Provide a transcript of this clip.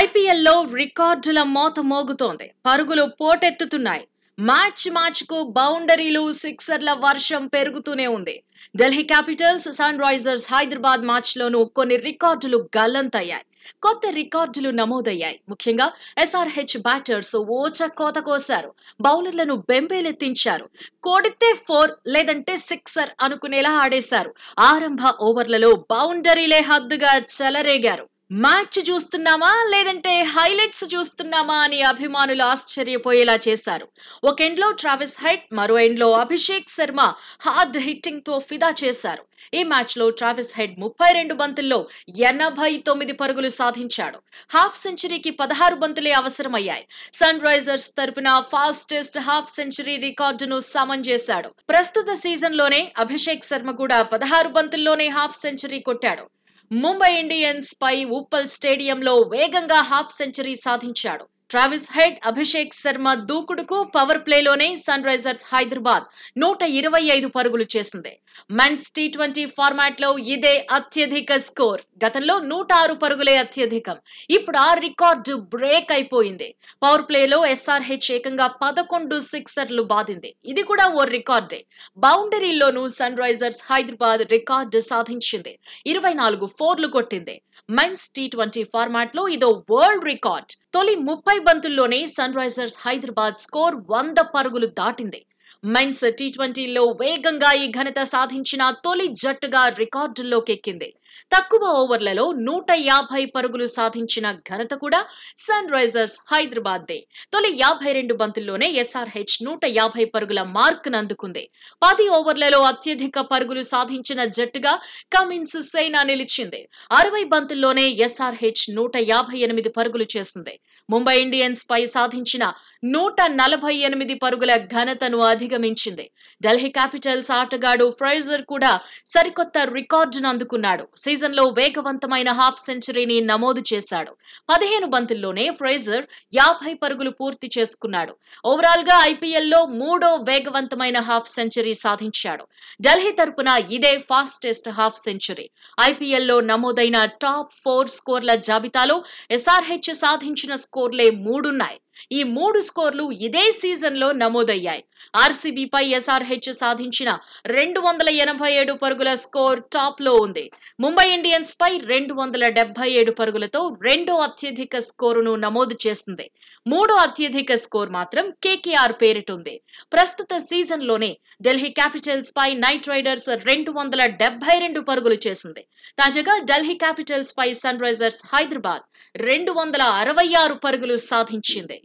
ఐపీఎల్లో రికార్డుల మోత మోగుతోంది పరుగులు పోటెత్తుతున్నాయి మ్యాచ్ మ్యాచ్ కు బౌండరీలు సిక్సర్ల వర్షం పెరుగుతూనే ఉంది Delhi Capitals Sunrisers Hyderabad match లోను కొన్ని రికార్డులు గల్లంతయ్యాయి కొత్త రికార్డులు నమోదయ్యాయి ముఖ్యంగా ఎస్ఆర్హెచ్ బ్యాటర్స్ ఓచ కోత కోశారు బౌలర్లను బెంబేలెత్తించారు కొడితే ఫోర్ లేదంటే సిక్సర్ అనుకునేలా ఆడేశారు ఆరంభ ఓవర్లలో బౌండరీలే హద్దుగా చెలరేగారు మ్యాచ్ చూస్తున్నామా లేదంటే హైలైట్స్ చూస్తున్నామా అని అభిమానులు ఆశ్చర్యపోయేలా చేశారు ఒక ఎండ్లో ట్రావిస్ హైట్ మరో ఎండ్లో అభిషేక్ శర్మ హార్డ్ హిట్టింగ్ తో ఫిదా చేశారు ఈ మ్యాచ్లో ట్రావిస్ హెడ్ ముప్పై రెండు బంతుల్లో ఎనభై తొమ్మిది పరుగులు సాధించాడు హాఫ్ సెంచరీకి పదహారు బంతులే అవసరమయ్యాయి సన్ రైజర్స్ తరపున ఫాస్టెస్ట్ హాఫ్ సెంచరీ రికార్డును సమం చేశాడు ప్రస్తుత సీజన్లోనే అభిషేక్ శర్మ కూడా పదహారు బంతుల్లోనే హాఫ్ సెంచరీ కొట్టాడు ముంబై ఇండియన్స్ పై ఉప్పల్ స్టేడియంలో వేగంగా హాఫ్ సెంచరీ సాధించాడు ట్రావిస్ హెడ్ అభిషేక్ శర్మ దూకుడుకు పవర్ ప్లేలోనే సన్ రైజర్స్ హైదరాబాద్ నూట ఇరవై ఐదు పరుగులు చేసింది మెన్స్ టీ ట్వంటీ ఫార్మాట్ లో ఇదే అత్యధిక స్కోర్ గతంలో నూట ఆరు పరుగులే అత్యధికం ఇప్పుడు ఆ రికార్డు బ్రేక్ అయిపోయింది పవర్ ప్లేలో ఎస్ఆర్హెచ్ ఏకంగా పదకొండు సిక్సర్లు బాధింది ఇది కూడా ఓ రికార్డే బౌండరీలోనూ సన్ రైజర్స్ హైదరాబాద్ రికార్డు సాధించింది ఇరవై నాలుగు ఫోర్లు కొట్టింది మెన్స్ టీ ట్వంటీ ఫార్మాట్ లో ఇదో వరల్డ్ రికార్డ్ తొలి ముప్పై బంతుల్లోనే సన్ రైజర్స్ హైదరాబాద్ స్కోర్ వంద పరుగులు దాటింది మెన్స్ టీ ట్వంటీలో వేగంగా ఈ ఘనత సాధించిన తొలి జట్టుగా రికార్డుల్లోకెక్కింది తక్కువ ఓవర్లలో నూట యాభై పరుగులు సాధించిన ఘనత కూడా సన్ రైజర్స్ హైదరాబాద్ దే తొలి యాభై రెండు బంతుల్లోనే ఎస్ఆర్హెచ్ నూట యాభై పరుగుల మార్క్ నందుకుంది పది ఓవర్లలో అత్యధిక పరుగులు సాధించిన జట్టుగా కమిన్స్ సేనా నిలిచింది అరవై బంతుల్లోనే ఎస్ఆర్హెచ్ నూట యాభై ఎనిమిది పరుగులు చేసింది ముంబై ఇండియన్స్ పై సాధించిన నూట నలభై ఎనిమిది పరుగుల ఘనతను అధిగమించింది ఢిల్లీ క్యాపిటల్స్ ఆటగాడు ఫ్రైజర్ కూడా సరికొత్త రికార్డును అందుకున్నాడు సీజన్లో వేగవంతమైన హాఫ్ సెంచరీని నమోదు చేశాడు పదిహేను బంతుల్లోనే ఫ్రేజర్ యాభై పరుగులు పూర్తి చేసుకున్నాడు ఓవరాల్ గా ఐపీఎల్లో మూడో వేగవంతమైన హాఫ్ సెంచరీ సాధించాడు ఢిల్లీ తరపున ఇదే ఫాస్టెస్ట్ హాఫ్ సెంచరీ ఐపీఎల్లో నమోదైన టాప్ ఫోర్ స్కోర్ల జాబితాలో ఎస్ఆర్హెచ్ సాధించిన స్కోర్లే మూడున్నాయి ఈ మూడు స్కోర్లు ఇదే సీజన్లో నమోదయ్యాయి ఆర్సీబీపై ఎస్ఆర్హెచ్ సాధించిన రెండు వందల ఎనభై ఏడు పరుగుల స్కోర్ టాప్ లో ఉంది ముంబై ఇండియన్స్ పై రెండు వందల డెబ్బై ఏడు పరుగులతో రెండో అత్యధిక స్కోరును నమోదు చేస్తుంది మూడో అత్యధిక స్కోర్ మాత్రం కేకేఆర్ పేరిటుంది ప్రస్తుత సీజన్ లోనే ఢిల్లీ క్యాపిటల్స్ పై నైట్ రైడర్స్ రెండు వందల డెబ్బై రెండు పరుగులు చేసింది తాజాగా ఢిల్లీ క్యాపిటల్స్ పై సన్ రైజర్స్ హైదరాబాద్ రెండు వందల అరవై ఆరు పరుగులు సాధించింది